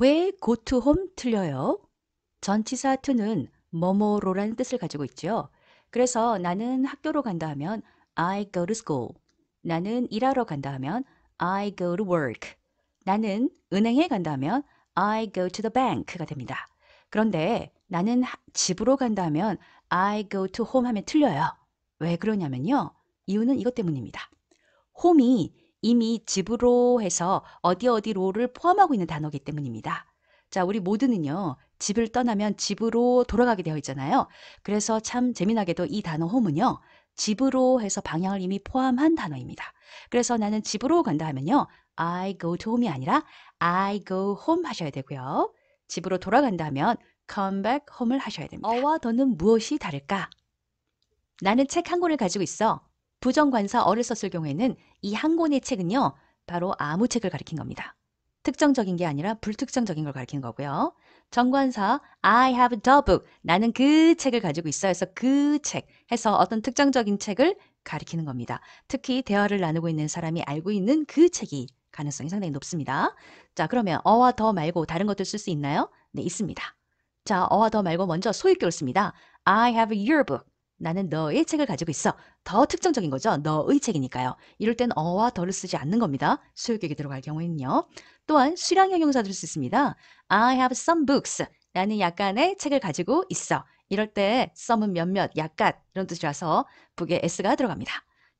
왜 고투홈 틀려요? 전치사 to는 뭐뭐로라는 뜻을 가지고 있죠. 그래서 나는 학교로 간다 하면 I go to school. 나는 일하러 간다 하면 I go to work. 나는 은행에 간다 하면 I go to the bank가 됩니다. 그런데 나는 집으로 간다 하면 I go to home 하면 틀려요. 왜 그러냐면요. 이유는 이것 때문입니다 홈이 이미 집으로 해서 어디 어디로를 포함하고 있는 단어이기 때문입니다. 자, 우리 모두는요, 집을 떠나면 집으로 돌아가게 되어 있잖아요. 그래서 참 재미나게도 이 단어 홈은요, 집으로 해서 방향을 이미 포함한 단어입니다. 그래서 나는 집으로 간다 하면요, I go to home이 아니라 I go home 하셔야 되고요. 집으로 돌아간다 하면 come back home을 하셔야 됩니다. 어와 더는 무엇이 다를까? 나는 책 한 권을 가지고 있어. 부정관사 어를 썼을 경우에는 이 한 권의 책은요. 바로 아무 책을 가리킨 겁니다. 특정적인 게 아니라 불특정적인 걸가리킨 거고요. 정관사 I have the book. 나는 그 책을 가지고 있어 해서 그 책 해서 어떤 특정적인 책을 가리키는 겁니다. 특히 대화를 나누고 있는 사람이 알고 있는 그 책이 가능성이 상당히 높습니다. 자, 그러면 어와 더 말고 다른 것들쓸 수 있나요? 네, 있습니다. 자, 어와 더 말고 먼저 소유격을 씁니다. I have your book. 나는 너의 책을 가지고 있어. 더 특정적인 거죠. 너의 책이니까요. 이럴 땐 어와 더를 쓰지 않는 겁니다. 수요격이 들어갈 경우에는요. 또한 수량 형용사 들을 수 있습니다. I have some books. 나는 약간의 책을 가지고 있어. 이럴 때 some은 몇몇, 약간 이런 뜻이라서 북에 s가 들어갑니다.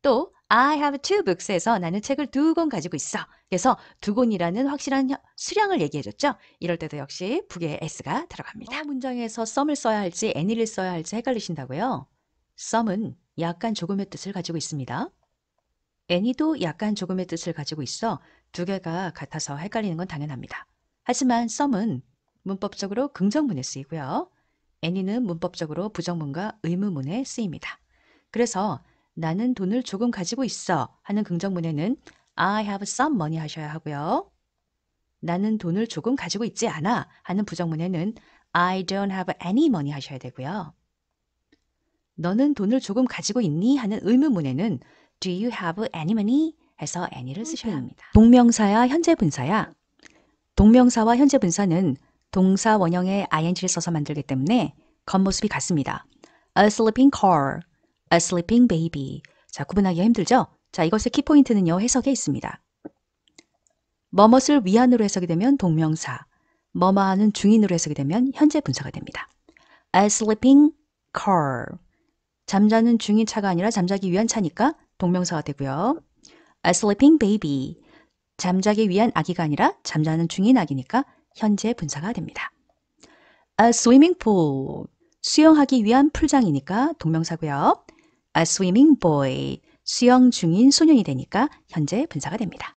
또 I have two books에서 나는 책을 두 권 가지고 있어. 그래서 두 권이라는 확실한 수량을 얘기해줬죠. 이럴 때도 역시 북에 s가 들어갑니다. 어, 문장에서 some을 써야 할지 any를 써야 할지 헷갈리신다고요? some은 약간 조금의 뜻을 가지고 있습니다. any도 약간 조금의 뜻을 가지고 있어 두 개가 같아서 헷갈리는 건 당연합니다. 하지만 some은 문법적으로 긍정문에 쓰이고요. any는 문법적으로 부정문과 의무문에 쓰입니다. 그래서 나는 돈을 조금 가지고 있어 하는 긍정문에는 I have some money 하셔야 하고요. 나는 돈을 조금 가지고 있지 않아 하는 부정문에는 I don't have any money 하셔야 되고요. 너는 돈을 조금 가지고 있니? 하는 의문문에는 Do you have any money? 해서 any를 oh, 쓰셔야 합니다. 동명사야 현재 분사야 동명사와 현재 분사는 동사 원형의 ing를 써서 만들기 때문에 겉모습이 같습니다. A sleeping car, a sleeping baby. 자, 구분하기가 힘들죠? 자, 이것의 키포인트는요, 해석에 있습니다. 머뭇을 위안으로 해석이 되면 동명사, 머마하는 중인으로 해석이 되면 현재 분사가 됩니다. A sleeping car. 잠자는 중인 차가 아니라 잠자기 위한 차니까 동명사가 되고요. A sleeping baby. 잠자기 위한 아기가 아니라 잠자는 중인 아기니까 현재 분사가 됩니다. A swimming pool. 수영하기 위한 풀장이니까 동명사고요. A swimming boy. 수영 중인 소년이 되니까 현재 분사가 됩니다.